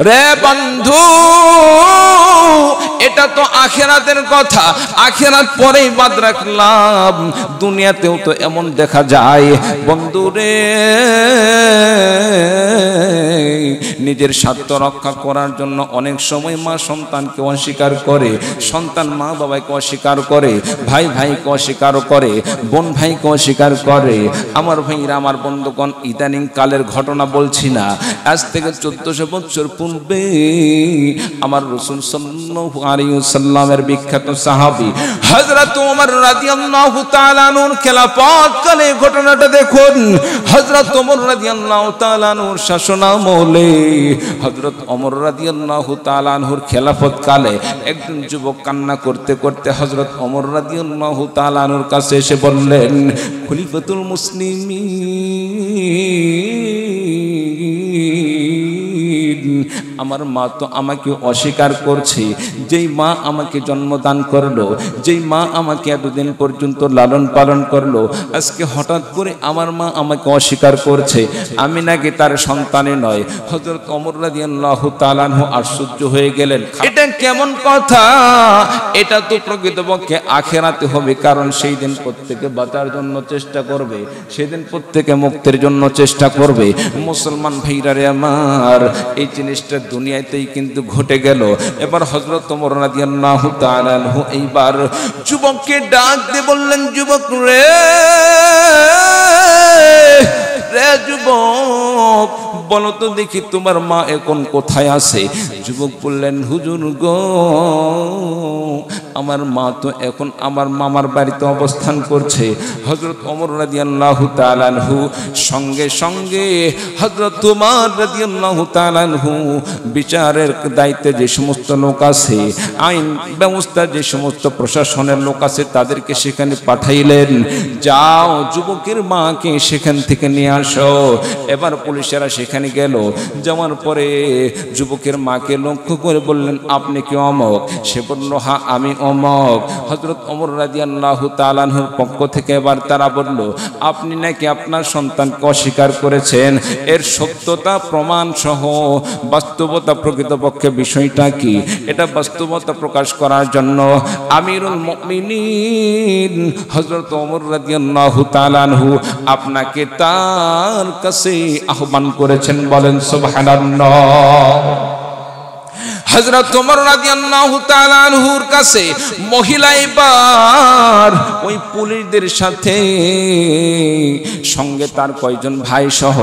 रे बंधु এটা তো আখেরাতের কথা আখেরাত পরেই বাদ রাখলাম দুনিয়াতেও তো এমন দেখা যায় বন্ধুরে নিজের স্বার্থ রক্ষা করার জন্য অনেক সময় মা সন্তানকে অস্বীকার করে সন্তান মা বাবাকে অস্বীকার করে ভাই ভাইকে অস্বীকার করে বোন ভাইকে অস্বীকার করে আমার ভাইরা আমার বন্ধুগণ ইদানিং কালের ঘটনা বলছি না আজ থেকে চোদ্দশো বছর পূর্বে আমার রসুল সাল্লাহ আলিউসাল্লামের বিখ্যাত সাহাবি হজরত উমর রাদিয়াল্লাহু তাআলা নূর খেলাফত কালে ঘটনাটা দেখুন হজরত রাদিয়াল্লাহু তাআলা নূর শাসনামলে হযরত ওমর রাদিয়াল্লাহু তাআলা নূর একজন যুবক কান্না করতে করতে হযরত ওমর রাদিয়াল্লাহু তাআলা নূর কাছে এসে বললেন খলিফাতুল মুসলিমিন আমার মা তো আমাকে অস্বীকার করছে যেই মা আমাকে জন্মদান করলো যেই মা আমাকে এতদিন পর্যন্ত লালন পালন করলো আজকে হঠাৎ করে আমার মা আমাকে অস্বীকার করছে আমি নাকি তার সন্তানে নয় হজরত অমরাদিয়াল্লাহ তালানহু আশ্চর্য হয়ে গেলেন এটা কেমন কথা এটা তো প্রকৃতপক্ষে আখেরাতে হবে কারণ সেই দিন প্রত্যেকে বাঁচার জন্য চেষ্টা করবে সেদিন প্রত্যেকে মুক্তির জন্য চেষ্টা করবে মুসলমান ভাইরারে আমার এই জিনিসটা দুনিয়াতেই কিন্তু ঘটে গেল এবার হজরত মরনাদিয়াল্লাহ এইবার যুবককে ডাক দিয়ে বললেন যুবক রে রে যুবক বলো তো দেখি তোমার মা এখন কোথায় আছে যুবক বললেন হুজুর গো আমার মা তো এখন আমার মামার বাড়িতে অবস্থান করছে হজরত অমর রাজিয়ালু তালানহু সঙ্গে সঙ্গে হজরত তোমার রাজিয়ালু তালানহু বিচারের দায়িত্বে যে সমস্ত লোক আছে আইন ব্যবস্থা যে সমস্ত প্রশাসনের লোক আছে তাদেরকে সেখানে পাঠাইলেন যাও যুবকের মাকে সেখান থেকে নিয়ে আসো এবার পুলিশেরা সেখানে সেখানে গেল যাওয়ার পরে যুবকের মাকে লক্ষ্য করে বললেন আপনি কি অমক সে বলল হা আমি অমক হজরত অমর রাজিয়াল্লাহ তালানহুর পক্ষ থেকে এবার তারা বলল আপনি নাকি আপনার সন্তানকে অস্বীকার করেছেন এর সত্যতা প্রমাণ সহ বাস্তবতা প্রকৃতপক্ষে বিষয়টা কি এটা বাস্তবতা প্রকাশ করার জন্য আমিরুল মমিনীন হজরত অমর রাজিয়াল্লাহ তালানহু আপনাকে তার কাছে আহ্বান করে করেছেন বলেন সুবহানাল্লাহ হজরত তোমার রাদিয়াল্লাহু তাআলার কাছে মহিলা এবার ওই পুলিশদের সাথে সঙ্গে তার কয়েকজন ভাই সহ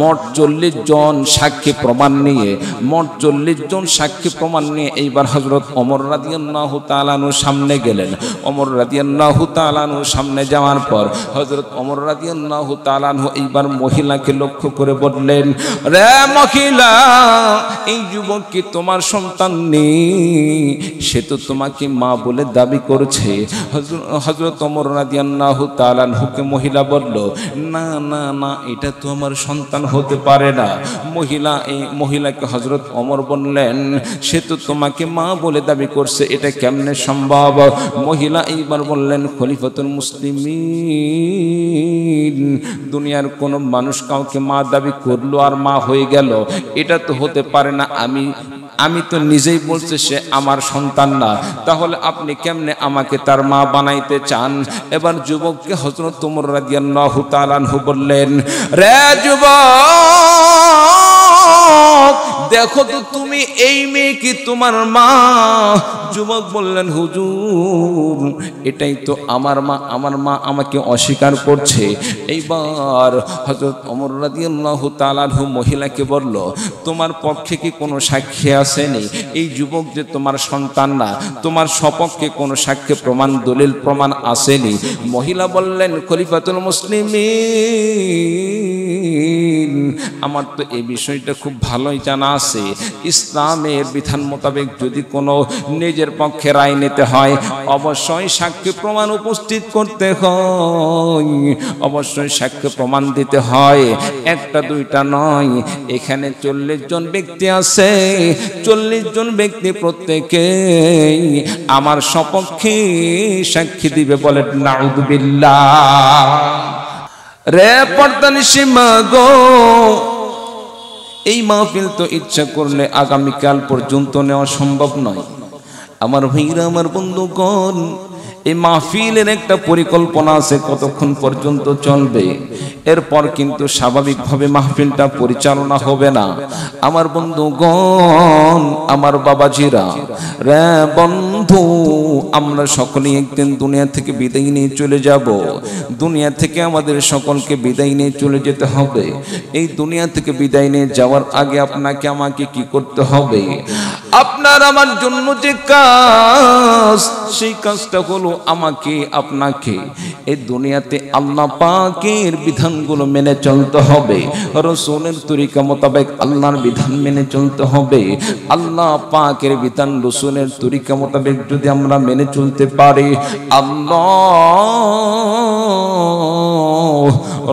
মোট চল্লিশ জন সাক্ষী প্রমাণ নিয়ে মোট চল্লিশ জন সাক্ষী প্রমাণ নিয়ে এইবার হজরত অমর রাদিয়াল্লাহু তাআলানুর সামনে গেলেন অমর রাদিয়াল্লাহু তাআলানুর সামনে যাওয়ার পর হজরত অমর রাদিয়াল্লাহু তাআলানহু এইবার মহিলাকে লক্ষ্য করে বললেন রে মহিলা এই যুবক কি তোমার সঙ্গে সন্তান নেই সে তো তোমাকে মা বলে দাবি করছে হজরত অমর নাদিয়ান্নাহ তালান হুকে মহিলা বলল না না না এটা তো আমার সন্তান হতে পারে না মহিলা এই মহিলাকে হজরত অমর বললেন সে তো তোমাকে মা বলে দাবি করছে এটা কেমনে সম্ভব মহিলা এইবার বললেন খলিফতুল মুসলিম দুনিয়ার কোন মানুষ কাউকে মা দাবি করলো আর মা হয়ে গেল এটা তো হতে পারে না আমি আমি তো তো নিজেই বলছে সে আমার সন্তান না তাহলে আপনি কেমনে আমাকে তার মা বানাইতে চান এবার যুবককে হজরত তোমর রাজিয়ান্লাহু হু বললেন রে যুবক দেখো তো তুমি এই মেয়ে কি তোমার মা যুবক বললেন হুজুর এটাই তো আমার মা আমার মা আমাকে অস্বীকার করছে এইবার হজরত অমর রাজিউল্লাহ তালাহু মহিলাকে বলল তোমার পক্ষে কি কোনো সাক্ষী আসেনি এই যুবক যে তোমার সন্তান না তোমার সপক্ষে কোনো সাক্ষী প্রমাণ দলিল প্রমাণ আসেনি মহিলা বললেন খলিফাতুল মুসলিমিন আমার তো এই বিষয়টা খুব ভালোই জানা নাসে ইসলামের বিধান মোতাবেক যদি কোনো নিজের পক্ষে রায় নিতে হয় অবশ্যই সাক্ষী প্রমাণ উপস্থিত করতে হয় অবশ্যই সাক্ষ্য প্রমাণ দিতে হয় একটা দুইটা নয় এখানে চল্লিশ জন ব্যক্তি আছে চল্লিশ জন ব্যক্তি প্রত্যেকে আমার সপক্ষে সাক্ষী দিবে বলে নাউদুবিল্লা রে পর্দানি সীমা গো এই মাহফিল তো ইচ্ছা করলে আগামীকাল পর্যন্ত নেওয়া সম্ভব নয় আমার ভাইরা আমার বন্ধুগণ এই মাহফিলের একটা পরিকল্পনা আছে কতক্ষণ পর্যন্ত চলবে এরপর কিন্তু স্বাভাবিকভাবে মাহফিলটা পরিচালনা হবে না আমার বন্ধুগণ আমার বাবাজিরা রে বন্ধু আমরা সকলেই একদিন দুনিয়া থেকে বিদায় নিয়ে চলে যাব দুনিয়া থেকে আমাদের সকলকে বিদায় নিয়ে চলে যেতে হবে এই দুনিয়া থেকে বিদায় নিয়ে যাওয়ার আগে আপনাকে আমাকে কি করতে হবে আপনার আমার জন্য যে কাজ সেই কাজটা হলো আমাকে আপনাকে এই দুনিয়াতে আল্লাহ পাকের বিধানগুলো মেনে চলতে হবে রসুলের তরিকা মোতাবেক আল্লাহর বিধান মেনে চলতে হবে আল্লাহ পাকের বিধান রসুলের তরিকা মোতাবেক যদি আমরা মেনে চলতে পারি আল্লাহ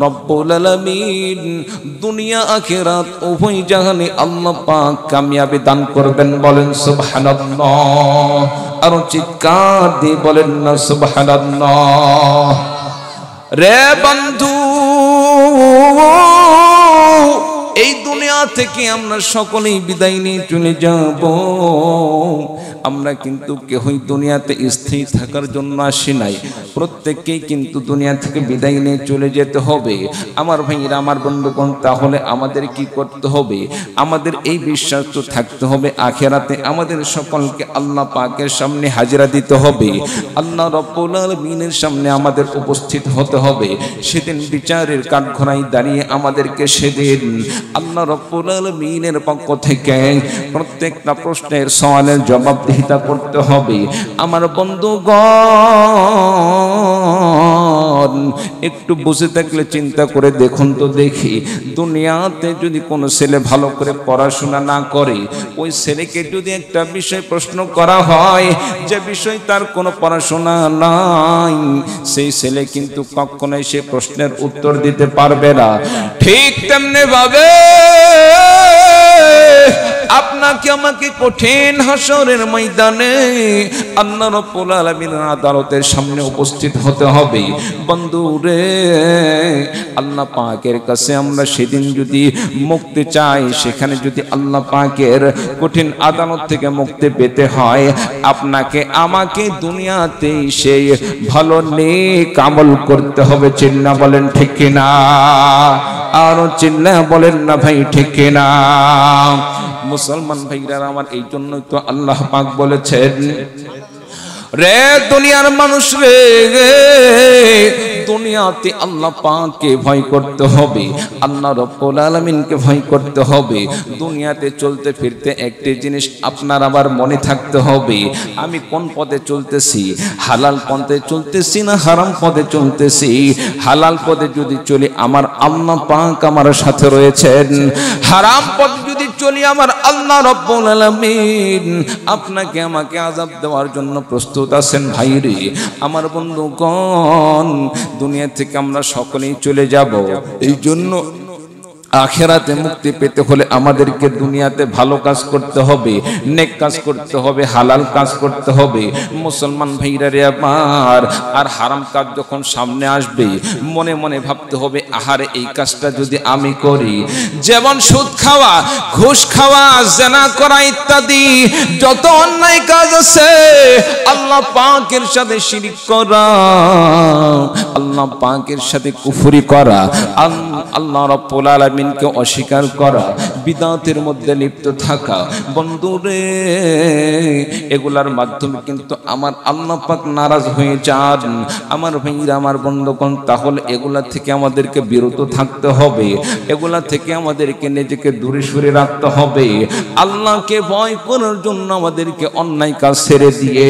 রব্বুল আলামিন দুনিয়া আখিরাত উভয় জাহানে আল্লাহ পাক কামিয়াবি দান করবেন বলেন সুবহানাল্লাহ আরো চিৎকার দিয়ে বলেন না সুবহানাল্লাহ রে বন্ধু এই দু থেকে আমরা সকলেই বিদায় নিয়ে চলে যাব আমরা কিন্তু কেহই দুনিয়াতে স্থির থাকার জন্য আসি নাই প্রত্যেককেই কিন্তু দুনিয়া থেকে বিদায় নিয়ে চলে যেতে হবে আমার ভাইয়েরা আমার বন্ধুগণ তাহলে আমাদের কি করতে হবে আমাদের এই বিশ্বাস তো থাকতে হবে আখেরাতে আমাদের সকলকে আল্লাহ পাকের সামনে হাজিরা দিতে হবে আল্লাহ রব্বুল আলমিনের সামনে আমাদের উপস্থিত হতে হবে সেদিন বিচারের কাঠঘোড়ায় দাঁড়িয়ে আমাদেরকে সেদিন আল্লাহ রব্বুল রব্বুল পক্ষ থেকে প্রত্যেকটা প্রশ্নের সওয়ালের জবাবদিহিতা করতে হবে আমার বন্ধুগণ একটু বসে থাকলে চিন্তা করে দেখুন তো দেখি দুনিয়াতে যদি কোনো ছেলে ভালো করে পড়াশোনা না করে ওই ছেলেকে যদি একটা বিষয় প্রশ্ন করা হয় যে বিষয় তার কোনো পড়াশোনা নাই সেই ছেলে কিন্তু কখনোই সে প্রশ্নের উত্তর দিতে পারবে না ঠিক তেমনি ভাবে আপনাকে আমাকে কঠিন হাসরের ময়দানে আপনার রব্বুল আদালতের সামনে উপস্থিত হতে হবে বন্ধু রে আল্লাহ পাকের কাছে আমরা সেদিন যদি মুক্তি চাই সেখানে যদি আল্লাহ পাকের কঠিন আদালত থেকে মুক্তি পেতে হয় আপনাকে আমাকে দুনিয়াতেই সেই ভালো নেই কামল করতে হবে চিন্না বলেন ঠিক কিনা আরো চিন্না বলেন না ভাই ঠিক কিনা মুসলমান ভাইরা আমার এই জন্যই তো আল্লাহ পাক বলেছেন রে দুনিয়ার মানুষ রে দুনিয়াতে আল্লাহ পাককে ভয় করতে হবে আল্লাহ রব্বুল আলমিনকে ভয় করতে হবে দুনিয়াতে চলতে ফিরতে একটি জিনিস আপনার আবার মনে থাকতে হবে আমি কোন পথে চলতেছি হালাল পথে চলতেছি না হারাম পথে চলতেছি হালাল পথে যদি চলি আমার আল্লাহ পাক আমার সাথে রয়েছেন হারাম পথে যদি চলি আমার আল্লাহ রব্বুল আলমিন আপনাকে আমাকে আজাব দেওয়ার জন্য প্রস্তুত আছেন ভাইরে আমার বন্ধুগণ দুনিয়া থেকে আমরা সকলেই চলে যাব এই জন্য আখেরাতে মুক্তি পেতে হলে আমাদেরকে দুনিয়াতে ভালো কাজ করতে হবে নেক কাজ করতে হবে হালাল কাজ করতে হবে মুসলমান ভাইরা রে আমার আর হারাম কাজ যখন সামনে আসবে মনে মনে ভাবতে হবে আহারে এই কাজটা যদি আমি করি যেমন সুদ খাওয়া ঘুষ খাওয়া জেনা করা ইত্যাদি যত অন্যায় কাজ আছে আল্লাহ পাকের সাথে শিরিক করা আল্লাহ পাকের সাথে কুফুরি করা আল্লাহ রব্বুল আলামিন আলমিনকে অস্বীকার করা বিদাতের মধ্যে লিপ্ত থাকা বন্ধুরে এগুলার মাধ্যমে কিন্তু আমার আল্লাহ পাক নারাজ হয়ে যান আমার ভাইরা আমার বন্ধুগণ তাহলে এগুলা থেকে আমাদেরকে বিরত থাকতে হবে এগুলা থেকে আমাদেরকে নিজেকে দূরে সরে রাখতে হবে আল্লাহকে ভয় করার জন্য আমাদেরকে অন্যায় কাজ ছেড়ে দিয়ে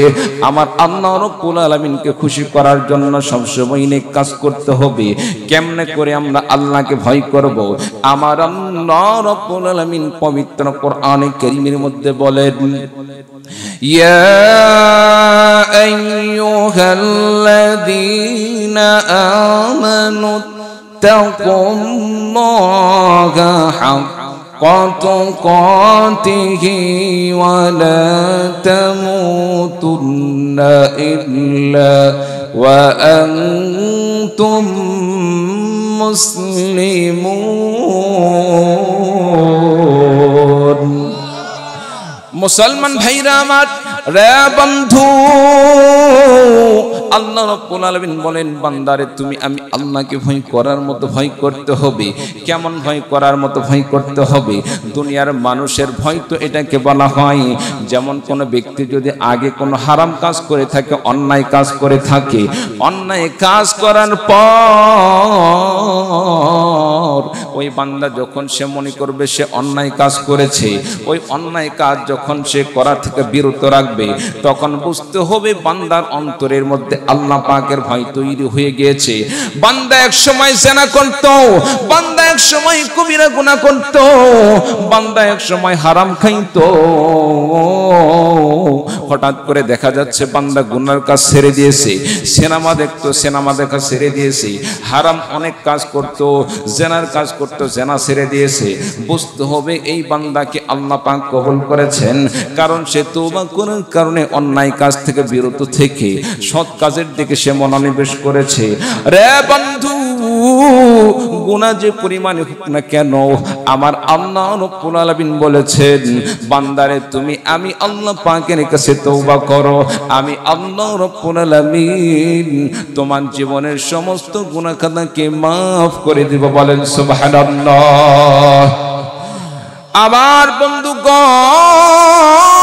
আমার আল্লাহ রব্বুল আলমিনকে খুশি করার জন্য সবসময় নেক কাজ করতে হবে কেমনে করে আমরা আল্লাহকে ভয় করব আমার আল্লাহ রব্বুল আলামিন পবিত্র কোরআনে কারীমের মধ্যে বলেন ইয়া আইয়ুহাল্লাযীনা আমানু তাকুল্লাহা حق تقاته ولا تموتن إلا وأنتم مسلمون مسلمان بھائی مٹ رنگو আল্লাহ রব্বুল আলামিন বলেন বান্দারে তুমি আমি আল্লাহকে ভয় করার মতো ভয় করতে হবে কেমন ভয় করার মতো ভয় করতে হবে দুনিয়ার মানুষের ভয় তো এটাকে বলা হয় যেমন কোনো ব্যক্তি যদি আগে কোনো হারাম কাজ করে থাকে অন্যায় কাজ করে থাকে অন্যায় কাজ করার পর ওই বান্দা যখন সে মনে করবে সে অন্যায় কাজ করেছে ওই অন্যায় কাজ যখন সে করা থেকে বিরত রাখবে তখন বুঝতে হবে বান্দার অন্তরের মধ্যে আল্লাহ পাকের ভয় তৈরি হয়ে গিয়েছে বান্দা এক সময় জেনা করত বান্দা এক সময় কবিরা গুণা করত বান্দা এক সময় হারাম খাইত হঠাৎ করে দেখা যাচ্ছে বান্দা গুনার কাজ ছেড়ে দিয়েছে সিনেমা দেখতো সিনেমা দেখা ছেড়ে দিয়েছে হারাম অনেক কাজ করত জেনার কাজ করত জেনা সেরে দিয়েছে বুঝতে হবে এই বান্দাকে আল্লাহ পাক কবল করেছেন কারণ সে বা কোন কারণে অন্যায় কাজ থেকে বিরত থেকে সৎ কাজ নামাজের দিকে সে মনোনিবেশ করেছে রে বন্ধু গুণা যে পরিমাণে হোক না কেন আমার আল্লাহ রব্বুল আলামিন বলেছেন বান্দারে তুমি আমি আল্লাহ পাকের কাছে তওবা করো আমি আল্লাহ রব্বুল আলামিন তোমার জীবনের সমস্ত গুনাহ খাতাকে মাফ করে দিব বলেন সুবহানাল্লাহ আমার বন্ধুগণ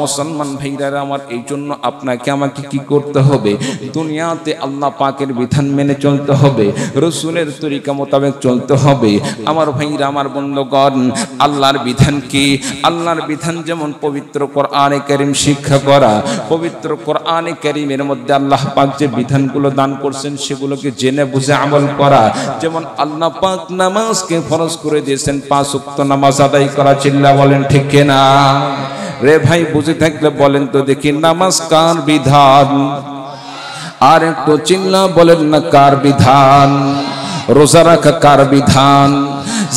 মুসলমান ভাইরা আমার এই জন্য আপনাকে আমাকে কি করতে হবে দুনিয়াতে আল্লাহ পাকের বিধান মেনে চলতে হবে রসুলের তরিকা মোতাবেক চলতে হবে আমার ভাইরা আমার বন্ধুগণ আল্লাহর বিধান কি আল্লাহর বিধান যেমন পবিত্র আনে করিম শিক্ষা করা পবিত্র আনে করিমের মধ্যে আল্লাহ পাক যে বিধানগুলো দান করছেন সেগুলোকে জেনে বুঝে আমল করা যেমন আল্লাহ পাক নামাজকে ফরজ করে দিয়েছেন পাঁচ উক্ত নামাজ আদায় করা চিল্লা বলেন ঠিক না রে ভাই বুঝে থাকলে বলেন তো দেখি নমস্কার বিধান আর একটু চিল্লা বলেন না কার বিধান রোজা রাখা কার বিধান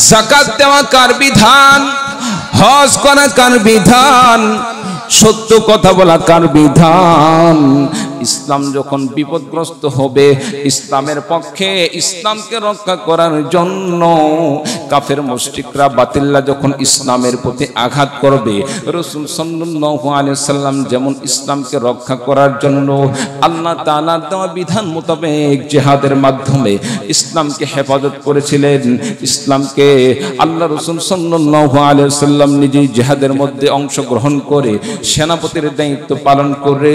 জাকাত দেওয়া কার বিধান হজ করা কার বিধান সত্য কথা বলা কার বিধান ইসলাম যখন বিপদগ্রস্ত হবে ইসলামের পক্ষে ইসলামকে রক্ষা করার জন্য কাফের মুশরিকরা বাতিল্লা যখন ইসলামের প্রতি আঘাত করবে রসুল সাল্লাহ আলিয়াল্লাম যেমন ইসলামকে রক্ষা করার জন্য আল্লাহ তালার দেওয়া বিধান মোতাবেক জেহাদের মাধ্যমে ইসলামকে হেফাজত করেছিলেন ইসলামকে আল্লাহ রসুল সাল্লাহ আলিয়াল্লাম নিজেই জেহাদের মধ্যে অংশগ্রহণ করে সেনাপতির দায়িত্ব পালন করে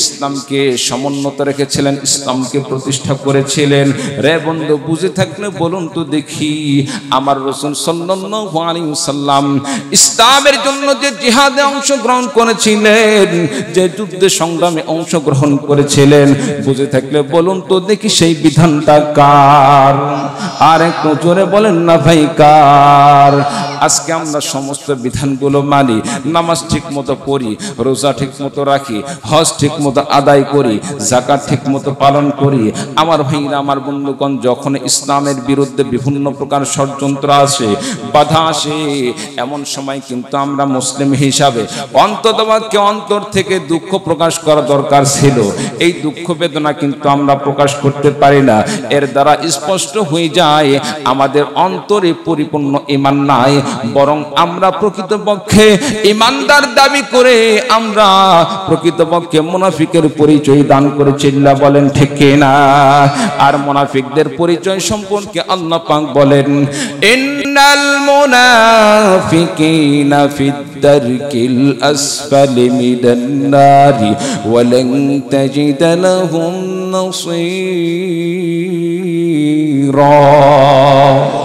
ইসলাম ইসলামকে সমুন্নত রেখেছিলেন ইসলামকে প্রতিষ্ঠা করেছিলেন রে বন্ধু বুঝে থাকলে বলুন তো দেখি আমার রসুন সাল্লাম ইসলামের জন্য যে জিহাদে অংশগ্রহণ করেছিলেন যে যুদ্ধে সংগ্রামে অংশগ্রহণ করেছিলেন বুঝে থাকলে বলুন তো দেখি সেই বিধানটা কার আর একটু জোরে বলেন না ভাই কার আজকে আমরা সমস্ত বিধানগুলো মানি নামাজ ঠিক মতো পড়ি রোজা ঠিক মতো রাখি হজ ঠিক মতো আদায় করি জাকাত ঠিক মতো পালন করি আমার ভাইরা আমার বন্ধুগণ যখন ইসলামের বিরুদ্ধে বিভিন্ন প্রকার ষড়যন্ত্র আসে বাধা আসে এমন সময় কিন্তু আমরা মুসলিম হিসাবে অন্তত অন্তর থেকে দুঃখ প্রকাশ করা দরকার ছিল এই দুঃখ বেদনা কিন্তু আমরা প্রকাশ করতে পারি না এর দ্বারা স্পষ্ট হয়ে যায় আমাদের অন্তরে পরিপূর্ণ ইমান নাই বরং আমরা প্রকৃতপক্ষে ইমানদার দাবি করে আমরা প্রকৃতপক্ষে মোনাফিকের পরিচয় দান চিল্লা বলেন ঠিক না আর মোনাফিকদের পরিচয় সম্পর্কে আল্লাহ পাক বলেন ইন্নাল মুনাফিকিনা ফিদ্দারকিল আসফালি মিনান নারি ওয়া লান তাজিদ লাহুম নাসীরা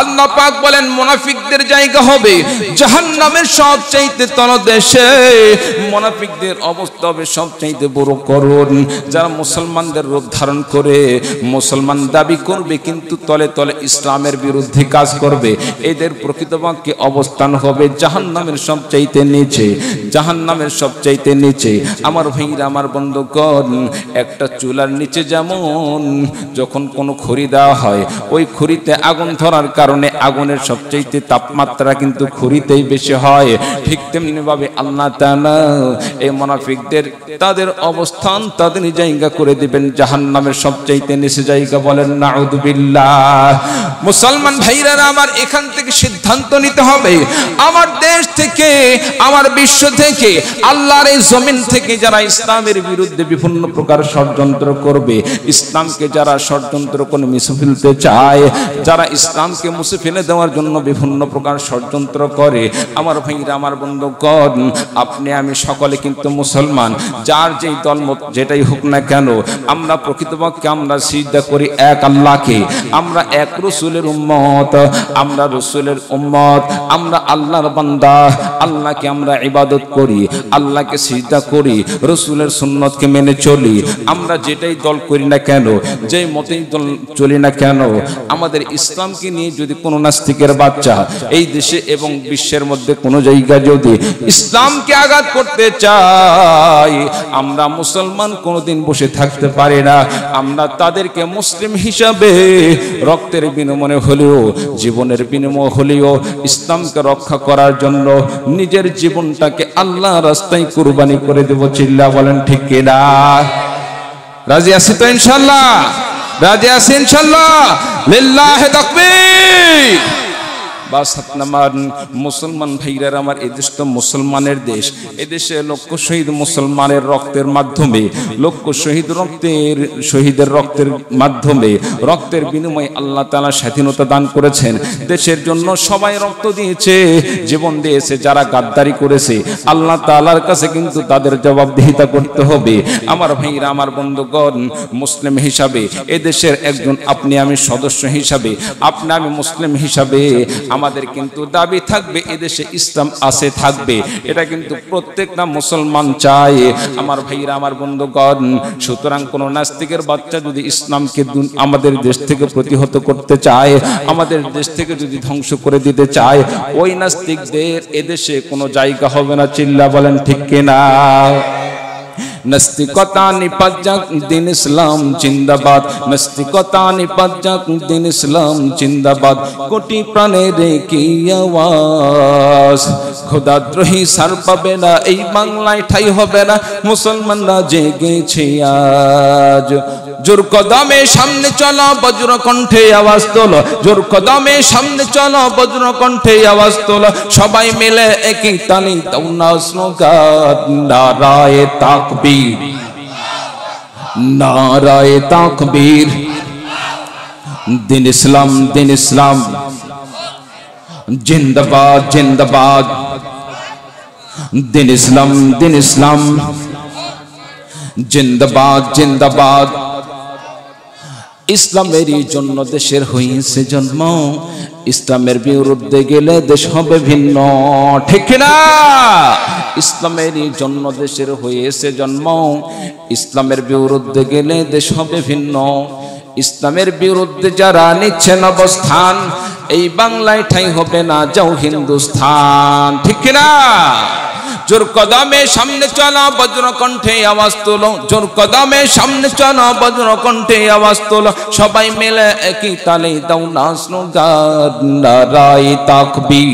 আল্লাহ পাক বলেন মোনাফিকদের জায়গা হবে জাহান্নামের সবচাইতে দেশে মোনাফিকদের অবস্থা হবে সবচাইতে বড় করুন যারা মুসলমানদের রূপ ধারণ করে মুসলমান দাবি করবে কিন্তু তলে তলে ইসলামের বিরুদ্ধে কাজ করবে এদের প্রকৃতপক্ষে অবস্থান হবে জাহান্নামের সবচাইতে নিচে জাহান্নামের সবচাইতে নিচে আমার ভাইরা আমার বন্ধুগণ একটা চুলার নিচে যেমন যখন কোনো খড়ি দেওয়া হয় ওই খড়িতে আগুন ধরার কারণে কারণে আগুনের সবচেয়ে তাপমাত্রা কিন্তু খুরিতেই বেশি হয় ঠিক তেমনি ভাবে আল্লাহ এই মোনাফিকদের তাদের অবস্থান তাদের জায়গা করে দিবেন জাহান নামের সবচাইতে নিচে জায়গা বলেন না মুসলমান ভাইরা আমার এখান থেকে সিদ্ধান্ত নিতে হবে আমার দেশ থেকে আমার বিশ্ব থেকে আল্লাহর এই জমিন থেকে যারা ইসলামের বিরুদ্ধে বিভিন্ন প্রকার ষড়যন্ত্র করবে ইসলামকে যারা ষড়যন্ত্র করে মিশে ফেলতে চায় যারা ইসলামকে মুছে ফেলে দেওয়ার জন্য বিভিন্ন প্রকার ষড়যন্ত্র করে আমার ভাইরা আমার বন্ধুগণ আপনি আমি সকলে কিন্তু মুসলমান যার যেই দল যেটাই হোক না কেন আমরা প্রকৃতপক্ষে আমরা সিদ্ধা করি এক আল্লাহকে আমরা এক রসুলের উম্মত আমরা রসুলের উম্মত আমরা আল্লাহর বান্দা আল্লাহকে আমরা ইবাদত করি আল্লাহকে সিদ্ধা করি রসুলের সুন্নতকে মেনে চলি আমরা যেটাই দল করি না কেন যেই মতেই দল চলি না কেন আমাদের ইসলামকে নিয়ে যদি কোনো নাস্তিকের বাচ্চা এই দেশে এবং বিশ্বের মধ্যে কোনো জায়গা যদি ইসলামকে আঘাত করতে চাই আমরা মুসলমান কোনোদিন বসে থাকতে পারি না আমরা তাদেরকে মুসলিম হিসাবে রক্তের বিনিময়ে হলেও জীবনের বিনিময় হলেও ইসলামকে রক্ষা করার জন্য নিজের জীবনটাকে আল্লাহ রাস্তায় কুরবানি করে দেব চিল্লা বলেন ঠিক কিনা রাজি আছি তো ইনশাল্লাহ بعد ياسين شلا شاء الله لله تكبير বা সাত নাম্বার মুসলমান ভাইরার আমার এদেশ তো মুসলমানের দেশ এদেশে লক্ষ শহীদ মুসলমানের রক্তের মাধ্যমে লক্ষ শহীদ রক্তের শহীদের রক্তের মাধ্যমে রক্তের বিনিময়ে আল্লাহ তালা স্বাধীনতা দান করেছেন দেশের জন্য সবাই রক্ত দিয়েছে জীবন দিয়েছে যারা গাদ্দারি করেছে আল্লাহ তালার কাছে কিন্তু তাদের জবাবদিহিতা করতে হবে আমার ভাইরা আমার বন্ধুগণ মুসলিম হিসাবে এদেশের একজন আপনি আমি সদস্য হিসাবে আপনি আমি মুসলিম হিসাবে আমাদের কিন্তু দাবি থাকবে এদেশে ইসলাম আসে থাকবে এটা কিন্তু প্রত্যেকটা মুসলমান চায় আমার ভাইরা আমার বন্ধুগণ সুতরাং কোনো নাস্তিকের বাচ্চা যদি ইসলামকে আমাদের দেশ থেকে প্রতিহত করতে চায় আমাদের দেশ থেকে যদি ধ্বংস করে দিতে চায় ওই নাস্তিকদের এদেশে কোনো জায়গা হবে না চিল্লা বলেন ঠিক কিনা নাস্তিকতা নিপাত দিন ইসলাম জিন্দাবাদ নাস্তিকতা নিপাত দিন ইসলাম জিন্দাবাদ কোটি প্রাণের কি আওয়াজ খোদা দ্রোহী সার পাবে না এই বাংলায় ঠাই হবে না মুসলমানরা জেগেছে আজ জোর কদমে সামনে চলো বজ্র কণ্ঠে আওয়াজ তোলো জোর কদমে সামনে চলো বজ্র কণ্ঠে আওয়াজ তোলো সবাই মিলে একই তালি তৌনা স্লোগান নারায় তাকবি तकबीर नाराए तकबीर दिन इस्लाम दिन इस्लाम जिंदाबाद जिंदाबाद दिन इस्लाम दिन इस्लाम जिंदाबाद जिंदाबाद ইসলামেরই জন্য দেশের হইছে জন্ম ইসলামের বিরুদ্ধে গেলে দেশ হবে ভিন্ন ठीक ना ইসলামের জন্য দেশের হয়েছে জন্ম ইসলামের বিরুদ্ধে গেলে দেশ হবে ভিন্ন ইসলামের বিরুদ্ধে যারা নিচ্ছেন অবস্থান এই বাংলায় ঠাই হবে না যাও হিন্দুস্থান ঠিক না জোর কদমে সামনে চলা বজ্র কণ্ঠে আওয়াজ তোল জোর কদমে সামনে চলা বজ্র কণ্ঠে আওয়াজ তোল সবাই মিলে একই তালে দাও না স্লোগান নারায় তাকবীর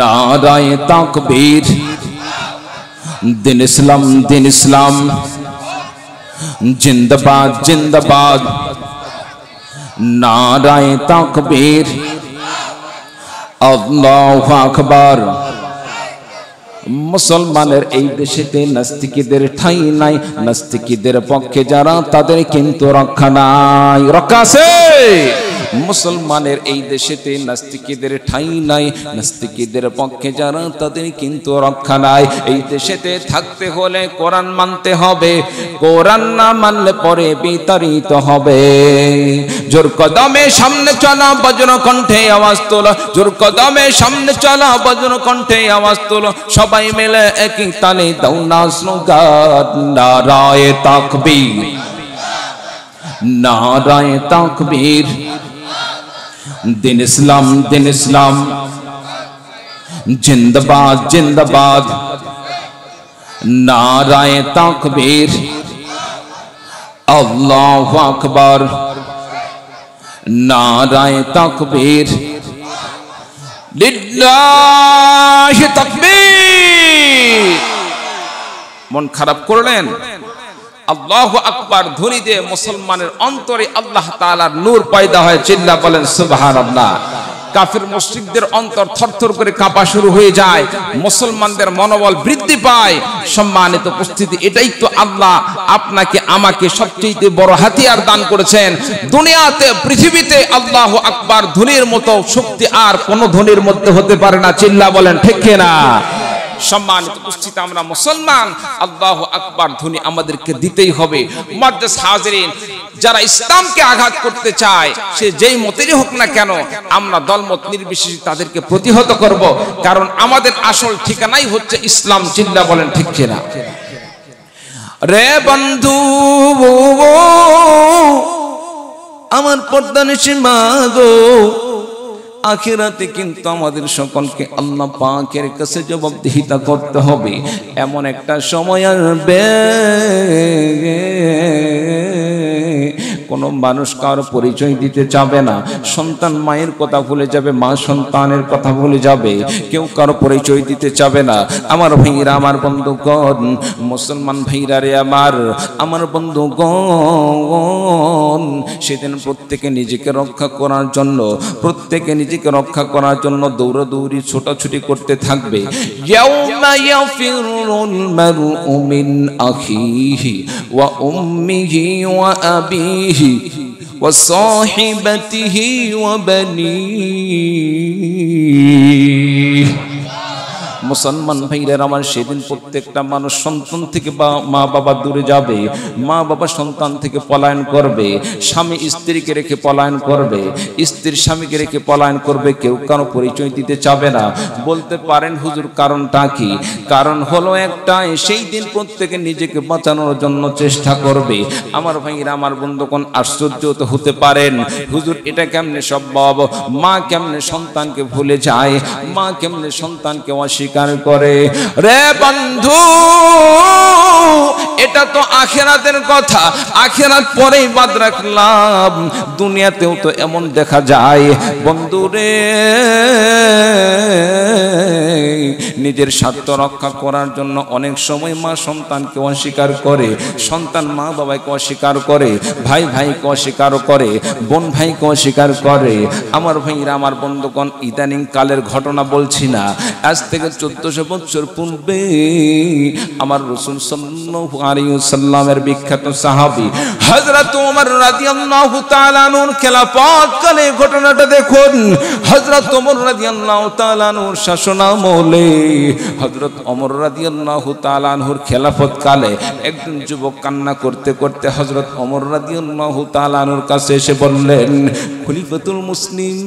নারায় তাকবীর দিন ইসলাম দিন ইসলাম জিন্দাবাদ জিন্দাবাদ নারায় তাকবীর আল্লাহু আকবার মুসলমানের এই দেশেতে নাস্তিকিদের ঠাঁই নাই নাস্তিকীদের পক্ষে যারা তাদের কিন্তু রক্ষা নাই রক্ষা আছে মুসলমানের এই দেশেতে নাস্তিকদের ঠাই নাই নাস্তিকদের পক্ষে যারা তাদের কিন্তু রক্ষা নাই এই দেশেতে থাকতে হলে কোরআন মানতে হবে কোরআন না মানলে পরে বিতাড়িত হবে জোর কদমে সামনে চলা বজ্র কণ্ঠে আওয়াজ তোল জোর কদমে সামনে চলা বজ্র কণ্ঠে আওয়াজ তোল সবাই মিলে একই তালে দাও না স্লোগান নারায় তাকবীর নারায় তাকবীর দিন ইসলাম দিন ইসলাম জিন্দাবাদ জিন্দাবাদ নারায় তাকবীর আল্লাহু আকবার নারায় তাকবীর লিল্লাহি তাকবীর মন খারাপ করলেন আল্লাহ আকবার ধ্বনি দিয়ে মুসলমানের অন্তরে আল্লাহ তালার নূর পয়দা হয় চিল্লা বলেন সুবাহান আল্লাহ কাফির মসজিদদের অন্তর থরথর করে কাঁপা শুরু হয়ে যায় মুসলমানদের মনোবল বৃদ্ধি পায় সম্মানিত উপস্থিতি এটাই তো আল্লাহ আপনাকে আমাকে সবচেয়ে বড় হাতিয়ার দান করেছেন দুনিয়াতে পৃথিবীতে আল্লাহ আকবার ধ্বনির মতো শক্তি আর কোনো ধ্বনির মধ্যে হতে পারে না চিল্লা বলেন ঠিক না সম্মানিত উপস্থিত আমরা মুসলমান আল্লাহ আকবার ধ্বনি আমাদেরকে দিতেই হবে মাদ্রাস হাজরিন যারা ইসলামকে আঘাত করতে চায় সে যেই মতেরই হোক না কেন আমরা দলমত নির্বিশেষে তাদেরকে প্রতিহত করব কারণ আমাদের আসল ঠিকানাই হচ্ছে ইসলাম চিন্তা বলেন ঠিক না রে বন্ধু আমার পর্দা নিশিমা গো আখেরাতে কিন্তু আমাদের সকলকে আল্লাহ পাকের কাছে জবাবদিহিতা করতে হবে এমন একটা সময় আসবে কোনো মানুষ কারো পরিচয় দিতে চাবে না সন্তান মায়ের কথা ভুলে যাবে মা সন্তানের কথা ভুলে যাবে কেউ কারো পরিচয় দিতে চাবে না আমার ভাইরা আমার বন্ধুগণ মুসলমান ভাইরা রে আমার আমার বন্ধুগণ সেদিন প্রত্যেকে নিজেকে রক্ষা করার জন্য প্রত্যেকে নিজেকে রক্ষা করার জন্য দৌড়াদৌড়ি ছোটাছুটি করতে থাকবে আখিহি ওয়া উম্মিহি ওয়া আবিহি وأخيه وصاحبته وبنيه মুসলমান ভাইরা আমার সেদিন প্রত্যেকটা মানুষ সন্তান থেকে বা মা বাবা দূরে যাবে মা বাবা সন্তান থেকে পলায়ন করবে স্বামী স্ত্রীকে রেখে পলায়ন করবে স্ত্রীর স্বামীকে রেখে পলায়ন করবে কেউ কারো পরিচয় দিতে চাবে না বলতে পারেন হুজুর কারণটা কি কারণ হলো একটাই সেই দিন প্রত্যেকে নিজেকে বাঁচানোর জন্য চেষ্টা করবে আমার ভাইরা আমার বন্ধুগণ আশ্চর্য তো হতে পারেন হুজুর এটা কেমনে সম্ভব মা কেমনে সন্তানকে ভুলে যায় মা কেমনে সন্তানকে অস্বীকার স্বীকার করে রে বন্ধু এটা তো আখেরাতের কথা আখেরাত পরেই বাদ রাখলাম দুনিয়াতেও তো এমন দেখা যায় বন্ধু রে নিজের স্বার্থ রক্ষা করার জন্য অনেক সময় মা সন্তানকে অস্বীকার করে সন্তান মা বাবাকে অস্বীকার করে ভাই ভাইকে অস্বীকার করে বোন ভাইকে অস্বীকার করে আমার ভাইরা আমার বন্ধুগণ ইদানিং কালের ঘটনা বলছি না আজ থেকে চোদ্দশো বছর পূর্বে আমার রসুল সাল্লামের বিখ্যাত সাহাবি হজরত ওমর খেলাফত কালে ঘটনাটা দেখুন শাসনামলে খেলাফত কালে একজন যুবক কান্না করতে করতে হজরত ওমর রাদিয়াল্লাহু কাছে এসে বললেন খলিফাতুল মুসলিম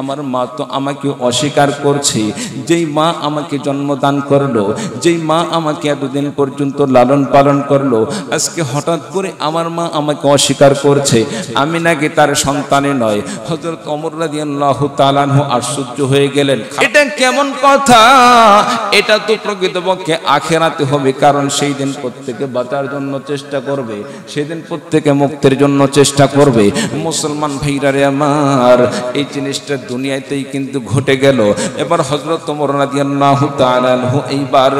আমার মা তো আমাকে অস্বীকার করছে যেই মা আমাকে জন্মদান করলো যেই মা আমাকে এতদিন পর্যন্ত লালন পালন করলো আজকে হঠাৎ করে আমার মা আমাকে অস্বীকার করছে আমি নাকি তার সন্তানে নয় হজরত তালান তালানহ আশ্চর্য হয়ে গেলেন এটা কেমন কথা এটা তো প্রকৃতপক্ষে আখেরাতে হবে কারণ সেই দিন প্রত্যেকে বাঁচার জন্য চেষ্টা করবে সেদিন প্রত্যেকে মুক্তির জন্য চেষ্টা করবে মুসলমান ভাইরারে আমার এই জিনিসটা দুনিয়াতেই কিন্তু ঘটে গেল এবার হজরত তোমর এইবার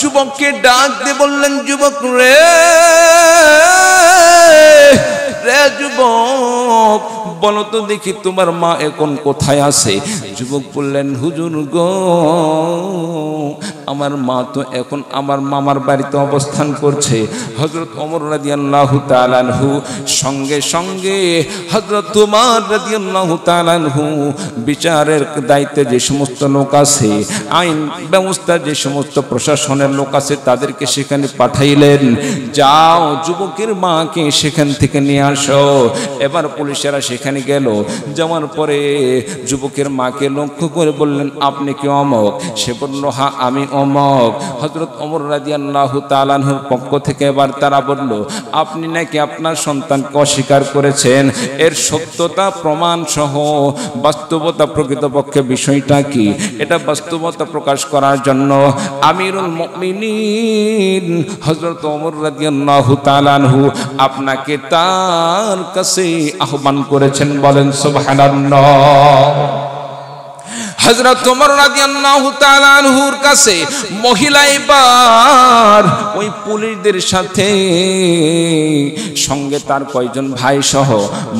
যুবককে ডাক দিয়ে বললেন যুবক রে রে যুবক বলো তো দেখি তোমার মা এখন কোথায় আছে যুবক বললেন হুজুর গো আমার মা তো এখন আমার মামার বাড়িতে অবস্থান করছে হজরত অমর রাজিয়াল্লাহু তালানহু সঙ্গে সঙ্গে হজরত তোমার রাজিয়াল্লাহু তালানহু বিচারের দায়িত্বে যে সমস্ত লোক আছে আইন ব্যবস্থা যে সমস্ত প্রশাসনের লোক আছে তাদেরকে সেখানে পাঠাইলেন যাও যুবকের মাকে সেখান থেকে নিয়ে আসো এবার পুলিশেরা সেখানে গেল যাওয়ার পরে যুবকের মাকে লক্ষ্য করে বললেন আপনি কি অমক সে বলল হা আমি অমক হজরত অমর রাজিয়াল্লাহ তালানহুর পক্ষ থেকে এবার তারা বলল আপনি নাকি আপনার সন্তানকে অস্বীকার করেছেন এর সত্যতা প্রমাণ সহ বাস্তবতা প্রকৃতপক্ষে বিষয়টা কি এটা বাস্তবতা প্রকাশ করার জন্য আমিরুল মমিনীন হজরত অমর রাজিয়াল্লাহ তালানহু আপনাকে তার কাছে আহ্বান করে করেছেন বলেন সুবহানাল্লাহ হজরত তোমর রাদিয়াল্লাহুর কাছে মহিলা এবার ওই পুলিশদের সাথে সঙ্গে তার কয়েকজন ভাই সহ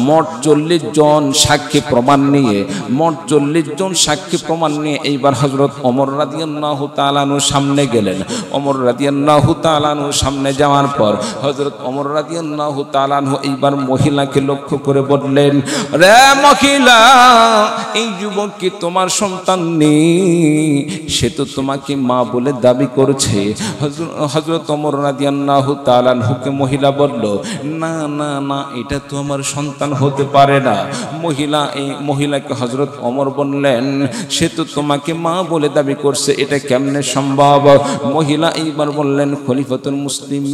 মোট চল্লিশ জন সাক্ষী প্রমাণ নিয়ে মোট চল্লিশ জন সাক্ষী প্রমাণ নিয়ে এইবার হজরত অমর রাদিয়াল্লাহু তালানুর সামনে গেলেন অমর রাদিয়াল্লাহু তালানুর সামনে যাওয়ার পর হজরত অমর রাদিয়াল্লাহু তালানু এইবার মহিলাকে লক্ষ্য করে বললেন রে মহিলা এই যুবক কি তোমার সঙ্গে সন্তান নেই সে তো তোমাকে মা বলে দাবি করছে হজরত অমর তালান হুকে মহিলা বলল না না না এটা তো আমার সন্তান হতে পারে না মহিলা এই মহিলাকে হজরত অমর বললেন সে তো তোমাকে মা বলে দাবি করছে এটা কেমনে সম্ভব মহিলা এইবার বললেন খলিফতুল মুসলিম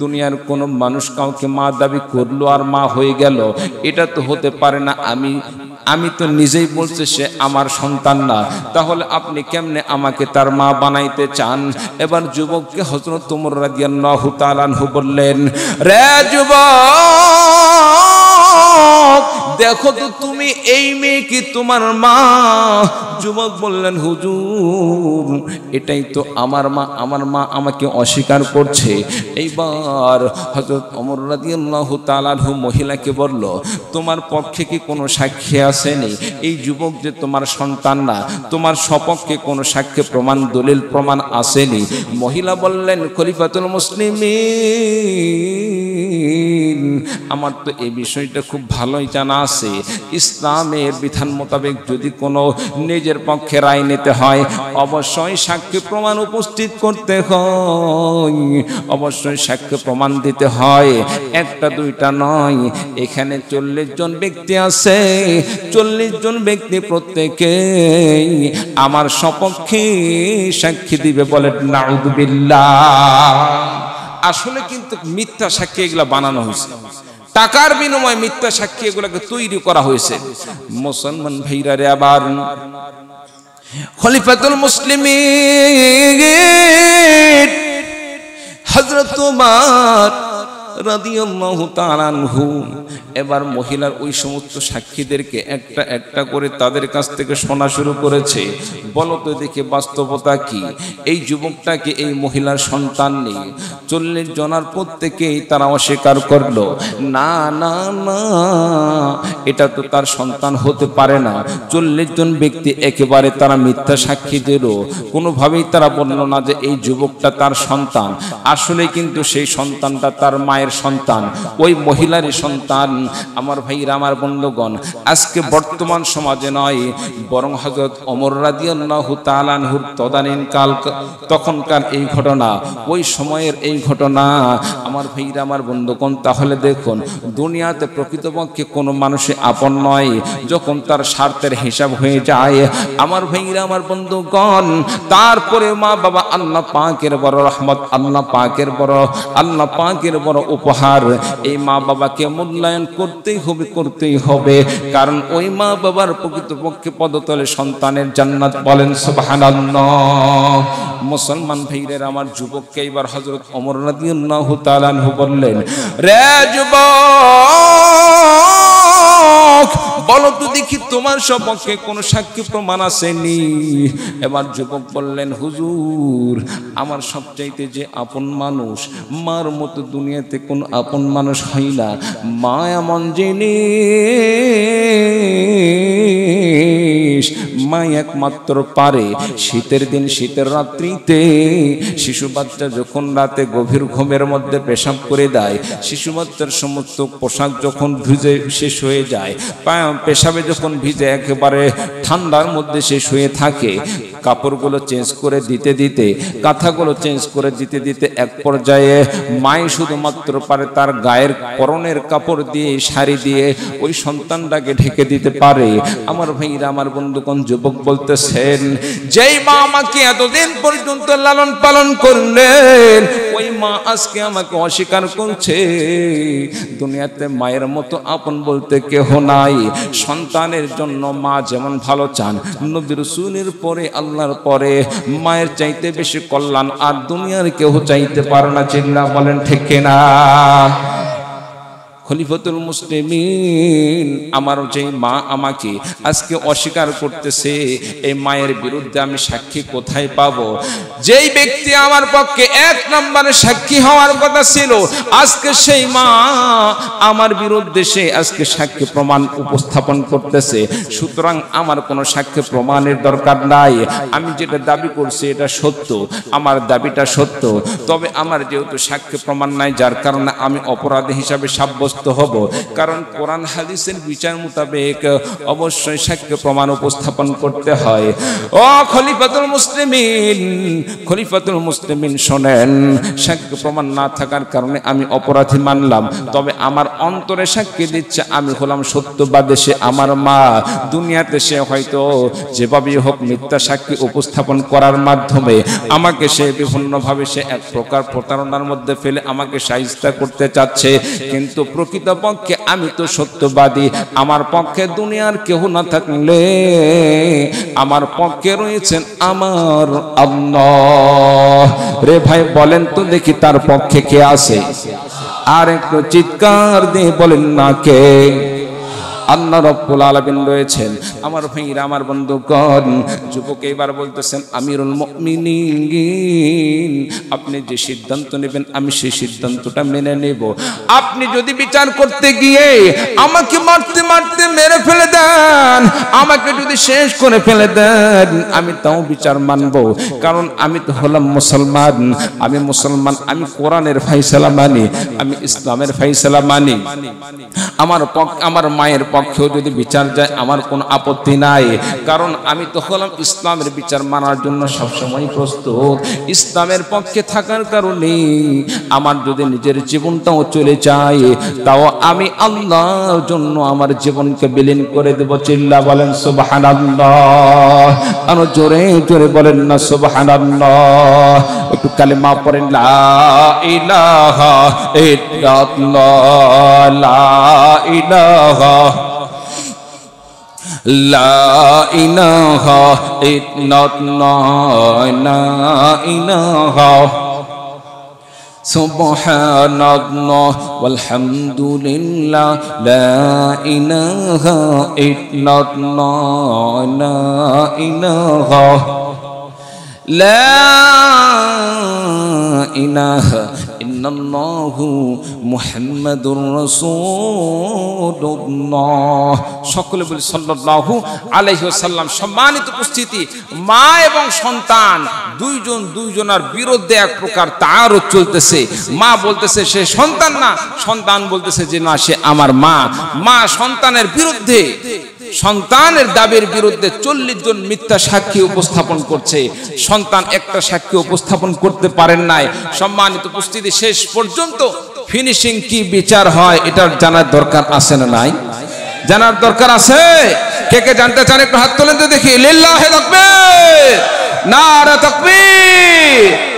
দুনিয়ার কোন মানুষ কাউকে মা দাবি করলো আর মা হয়ে গেল এটা তো হতে পারে না আমি আমি তো তো নিজেই বলছে সে আমার সন্তান না তাহলে আপনি কেমনে আমাকে তার মা বানাইতে চান এবার যুবককে হজরত তোমর রাজিয়ান্লাহু তালানহু বললেন রে যুবক দেখো তো তুমি এই মেয়ে কি তোমার মা যুবক বললেন হুজুর এটাই তো আমার মা আমার মা আমাকে অস্বীকার করছে এইবার হজরত অমর রাদিয়াল্লাহ তালাহু মহিলাকে বলল তোমার পক্ষে কি কোনো সাক্ষী আসেনি এই যুবক যে তোমার সন্তান না তোমার সপক্ষে কোনো সাক্ষী প্রমাণ দলিল প্রমাণ আসেনি মহিলা বললেন খলিফাতুল মুসলিমিন আমার তো এই বিষয়টা খুব ভালোই জানা আছে ইসলামের বিধান মোতাবেক যদি কোনো নিজের পক্ষে রায় নিতে হয় অবশ্যই সাক্ষী প্রমাণ উপস্থিত করতে হয় অবশ্যই সাক্ষী প্রমাণ দিতে হয় একটা দুইটা নয় এখানে চল্লিশ জন ব্যক্তি আছে চল্লিশ জন ব্যক্তি প্রত্যেকে আমার সপক্ষে সাক্ষী দিবে বলে নাউদুবিল্লা আসলে কিন্তু মিথ্যা সাক্ষী এগুলা বানানো হয়েছে টাকার বিনিময়ে মিথ্যা সাক্ষী এগুলোকে তৈরি করা হয়েছে মুসলমান ভাইরা রে আবার খলিফাতুল মুসলিম হজরত তোমার এবার মহিলার ওই সমস্ত সাক্ষীদেরকে একটা একটা করে তাদের কাছ থেকে শোনা শুরু করেছে বলতো দেখে বাস্তবতা কি এই যুবকটাকে এই মহিলার সন্তান নেই চল্লিশ জনার প্রত্যেকেই তারা অস্বীকার করলো না না না এটা তো তার সন্তান হতে পারে না চল্লিশ জন ব্যক্তি একেবারে তারা মিথ্যা সাক্ষী দিল কোনোভাবেই তারা বলল না যে এই যুবকটা তার সন্তান আসলে কিন্তু সেই সন্তানটা তার মায়ের মায়ের সন্তান ওই মহিলারই সন্তান আমার ভাইরা আমার বন্ধুগণ আজকে বর্তমান সমাজে নয় বরং হজরত অমর রাদিয়াল্লাহু তালানহুর তদানীন কাল তখনকার এই ঘটনা ওই সময়ের এই ঘটনা আমার ভাইরা আমার বন্ধুগণ তাহলে দেখুন দুনিয়াতে প্রকৃতপক্ষে কোনো মানুষে আপন নয় যখন তার স্বার্থের হিসাব হয়ে যায় আমার ভাইরা আমার বন্ধুগণ তারপরে মা বাবা আল্লাহ পাকের বড় রহমত আল্লাহ পাকের বড় আল্লাহ পাকের বড় উপহার এই মা বাবাকে মূল্যায়ন করতেই হবে করতেই হবে কারণ ওই মা বাবার প্রকৃতপক্ষে পদতলে সন্তানের জান্নাত বলেন সুবহানাল্লাহ মুসলমান ভাইদের আমার যুবককে এবার হজরত অমর রাদিয়াল্লাহু তাআলা বললেন রে যুবক যুবক বলো তো দেখি তোমার সপক্ষে কোনো সাক্ষী প্রমাণ আসেনি এবার যুবক বললেন হুজুর আমার সবচাইতে যে আপন মানুষ মার মতো দুনিয়াতে কোনো আপন মানুষ মা এমন জিনিস মা একমাত্র পারে শীতের দিন শীতের রাত্রিতে শিশু বাচ্চা যখন রাতে গভীর ঘুমের মধ্যে পেশাব করে দেয় শিশু বাচ্চার সমস্ত পোশাক যখন ভিজে শেষ হয়ে যায় পেশাবে যখন ভিজে একেবারে ঠান্ডার মধ্যে সে শুয়ে থাকে কাপড়গুলো চেঞ্জ করে দিতে দিতে কাঁথাগুলো চেঞ্জ করে দিতে দিতে এক পর্যায়ে মাই শুধুমাত্র পারে তার গায়ের করণের কাপড় দিয়ে শাড়ি দিয়ে ওই সন্তানটাকে ঢেকে দিতে পারে আমার ভাইরা আমার বন্ধুগণ যুবক বলতেছেন যেই মা আমাকে এতদিন পর্যন্ত লালন পালন করলেন ওই মা আজকে আমাকে অস্বীকার করছে দুনিয়াতে মায়ের মতো আপন বলতে কেহ নাই সন্তানের জন্য মা যেমন ভালো চান নবীর রসুলের পরে আল্লাহ আল্লাহর পরে মায়ের চাইতে বেশি কল্যাণ আর দুনিয়ার কেউ চাইতে পারে না চিল্লা বলেন ঠিক না খলিফতুল মুসলিমিন আমার যে মা আমাকে আজকে অস্বীকার করতেছে এই মায়ের বিরুদ্ধে আমি সাক্ষী কোথায় পাব যেই ব্যক্তি আমার পক্ষে এক নম্বরে সাক্ষী হওয়ার কথা ছিল আজকে সেই মা আমার বিরুদ্ধে সে আজকে সাক্ষী প্রমাণ উপস্থাপন করতেছে সুতরাং আমার কোনো সাক্ষী প্রমাণের দরকার নাই আমি যেটা দাবি করছি এটা সত্য আমার দাবিটা সত্য তবে আমার যেহেতু সাক্ষী প্রমাণ নাই যার কারণে আমি অপরাধী হিসাবে সাব্যস্ত সাব্যস্ত হব কারণ কোরআন হাদিসের বিচার মোতাবেক অবশ্যই সাক্ষ্য প্রমাণ উপস্থাপন করতে হয় ও খলিফাতুল মুসলিমিন খলিফাতুল মুসলিমিন শোনেন সাক্ষ্য প্রমাণ না থাকার কারণে আমি অপরাধী মানলাম তবে আমার অন্তরে সাক্ষী দিচ্ছে আমি হলাম সত্য বা দেশে আমার মা দুনিয়াতে সে হয়তো যেভাবেই হোক মিথ্যা সাক্ষী উপস্থাপন করার মাধ্যমে আমাকে সে বিভিন্নভাবে সে এক প্রকার প্রতারণার মধ্যে ফেলে আমাকে সাহিস্তা করতে চাচ্ছে কিন্তু প্রকৃতপক্ষে আমি তো সত্যবাদী আমার পক্ষে দুনিয়ার কেহ না থাকলে আমার পক্ষে রয়েছেন আমার রে ভাই বলেন তো দেখি তার পক্ষে কে আছে আর একটু চিৎকার দিয়ে বলেন না কে আল্লাহ রব্বুল আলামিন রয়েছেন আমার ভাইরা আমার বন্ধুগণ যুবক এবার বলতেছেন আমিরুল মুমিনিন আপনি যে সিদ্ধান্ত নেবেন আমি সেই সিদ্ধান্তটা মেনে নেব আপনি যদি বিচার করতে গিয়ে আমাকে মারতে মারতে মেরে ফেলে দেন আমাকে যদি শেষ করে ফেলে দেন আমি তাও বিচার মানব কারণ আমি তো হলাম মুসলমান আমি মুসলমান আমি কোরআনের ফাইসালা মানি আমি ইসলামের ফাইসালা মানি আমার পক্ষ আমার মায়ের পক্ষ পক্ষেও যদি বিচার যায় আমার কোনো আপত্তি নাই কারণ আমি তো হলাম ইসলামের বিচার মানার জন্য সবসময় প্রস্তুত ইসলামের পক্ষে থাকার কারণে আমার যদি নিজের জীবনটাও চলে যায় তাও আমি আল্লাহর জন্য আমার জীবনকে বিলীন করে দেব চিল্লা বলেন সুবাহান আরো জোরে জোরে বলেন না সুবাহান একটু কালেমা পড়েন লা ইলাহা ইল্লাল্লাহ لا إله إلا الله لا إله سبحان الله والحمد لله لا إله إلا الله لا إله لا إله ইল্লাল্লাহু মুহাম্মাদুর রাসূলুল্লাহ সকলে বলি সাল্লাল্লাহু আলাইহি সম্মানিত উপস্থিতি মা এবং সন্তান দুইজন দুইজনার বিরুদ্ধে এক প্রকার তারও চলতেছে মা বলতেছে সে সন্তান না সন্তান বলতেছে যে না সে আমার মা মা সন্তানের বিরুদ্ধে সন্তানের দাবির বিরুদ্ধে চল্লিশ জন মিথ্যা সাক্ষী উপস্থাপন করছে সন্তান একটা সাক্ষী উপস্থাপন করতে পারেন নাই সম্মানিত উপস্থিতি শেষ পর্যন্ত ফিনিশিং কি বিচার হয় এটা জানার দরকার আছে না নাই জানার দরকার আছে কে কে জানতে চান একটু হাত তোলেন তো দেখি লিল্লাহে তাকবীর নারা তাকবীর